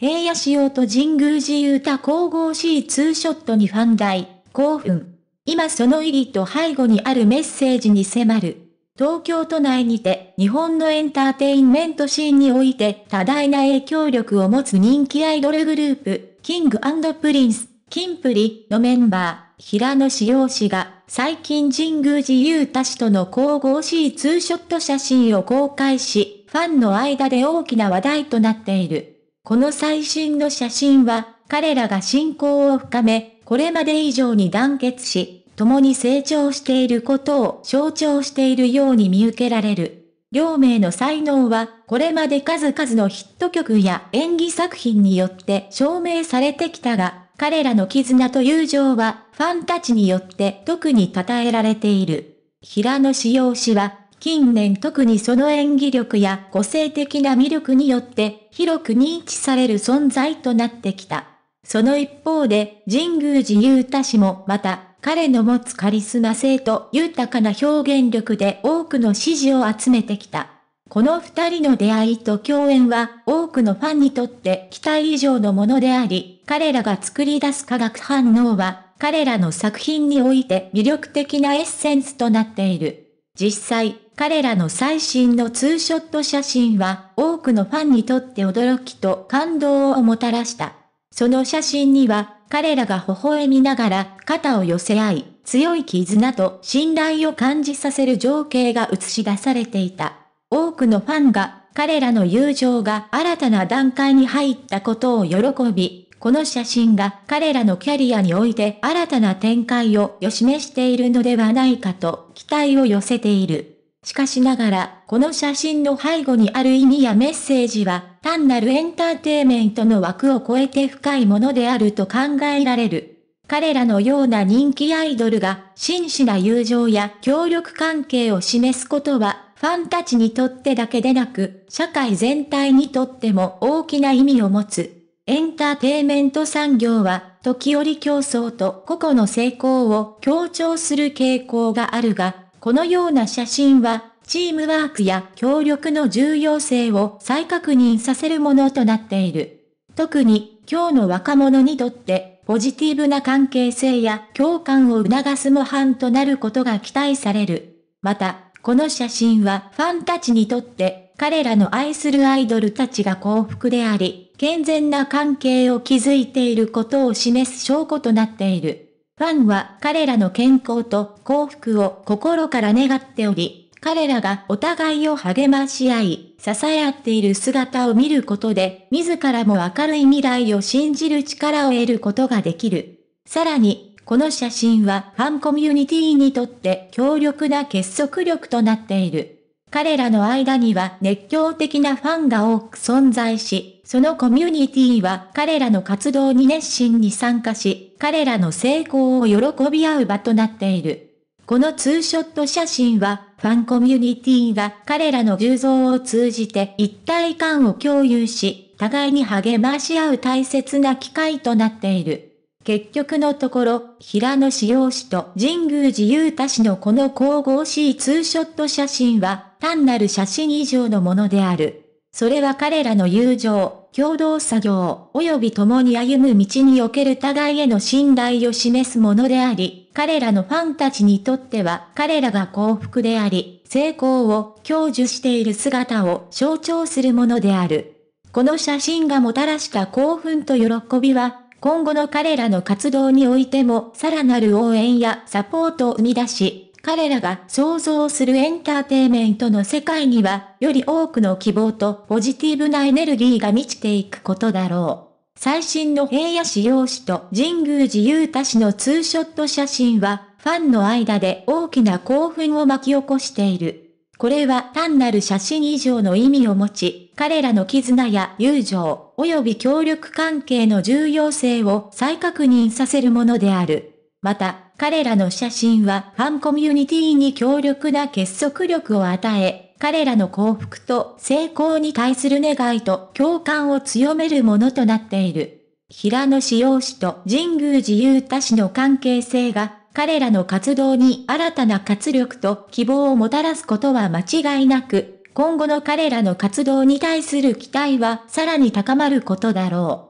平野仕様と神宮寺雄太神々しいツーショットにファン大、興奮。今その意義と背後にあるメッセージに迫る。東京都内にて日本のエンターテインメントシーンにおいて多大な影響力を持つ人気アイドルグループ、キングプリンス、キンプリのメンバー、平野志陽氏が最近神宮寺雄太氏との神々しいツーショット写真を公開し、ファンの間で大きな話題となっている。この最新の写真は、彼らが信仰を深め、これまで以上に団結し、共に成長していることを象徴しているように見受けられる。両名の才能は、これまで数々のヒット曲や演技作品によって証明されてきたが、彼らの絆と友情は、ファンたちによって特に称えられている。平野志陽氏は、近年特にその演技力や個性的な魅力によって広く認知される存在となってきた。その一方で神宮寺勇太氏もまた彼の持つカリスマ性と豊かな表現力で多くの支持を集めてきた。この二人の出会いと共演は多くのファンにとって期待以上のものであり、彼らが作り出す化学反応は彼らの作品において魅力的なエッセンスとなっている。実際、彼らの最新のツーショット写真は多くのファンにとって驚きと感動をもたらした。その写真には彼らが微笑みながら肩を寄せ合い、強い絆と信頼を感じさせる情景が映し出されていた。多くのファンが彼らの友情が新たな段階に入ったことを喜び、この写真が彼らのキャリアにおいて新たな展開を予示しているのではないかと期待を寄せている。しかしながら、この写真の背後にある意味やメッセージは、単なるエンターテイメントの枠を超えて深いものであると考えられる。彼らのような人気アイドルが、真摯な友情や協力関係を示すことは、ファンたちにとってだけでなく、社会全体にとっても大きな意味を持つ。エンターテイメント産業は、時折競争と個々の成功を強調する傾向があるが、このような写真は、チームワークや協力の重要性を再確認させるものとなっている。特に、今日の若者にとって、ポジティブな関係性や共感を促す模範となることが期待される。また、この写真はファンたちにとって、彼らの愛するアイドルたちが幸福であり、健全な関係を築いていることを示す証拠となっている。ファンは彼らの健康と幸福を心から願っており、彼らがお互いを励まし合い、支え合っている姿を見ることで、自らも明るい未来を信じる力を得ることができる。さらに、この写真はファンコミュニティにとって強力な結束力となっている。彼らの間には熱狂的なファンが多く存在し、そのコミュニティは彼らの活動に熱心に参加し、彼らの成功を喜び合う場となっている。このツーショット写真は、ファンコミュニティが彼らの重像を通じて一体感を共有し、互いに励まし合う大切な機会となっている。結局のところ、平野志陽氏と神宮寺雄太氏のこの神々しいツーショット写真は、単なる写真以上のものである。それは彼らの友情、共同作業、及び共に歩む道における互いへの信頼を示すものであり、彼らのファンたちにとっては彼らが幸福であり、成功を享受している姿を象徴するものである。この写真がもたらした興奮と喜びは、今後の彼らの活動においてもさらなる応援やサポートを生み出し、彼らが想像するエンターテイメントの世界には、より多くの希望とポジティブなエネルギーが満ちていくことだろう。最新の平野市用紙と神宮寺雄太氏のツーショット写真は、ファンの間で大きな興奮を巻き起こしている。これは単なる写真以上の意味を持ち、彼らの絆や友情、及び協力関係の重要性を再確認させるものである。また、彼らの写真はファンコミュニティに強力な結束力を与え、彼らの幸福と成功に対する願いと共感を強めるものとなっている。平野志陽氏と神宮寺雄太氏の関係性が、彼らの活動に新たな活力と希望をもたらすことは間違いなく、今後の彼らの活動に対する期待はさらに高まることだろう。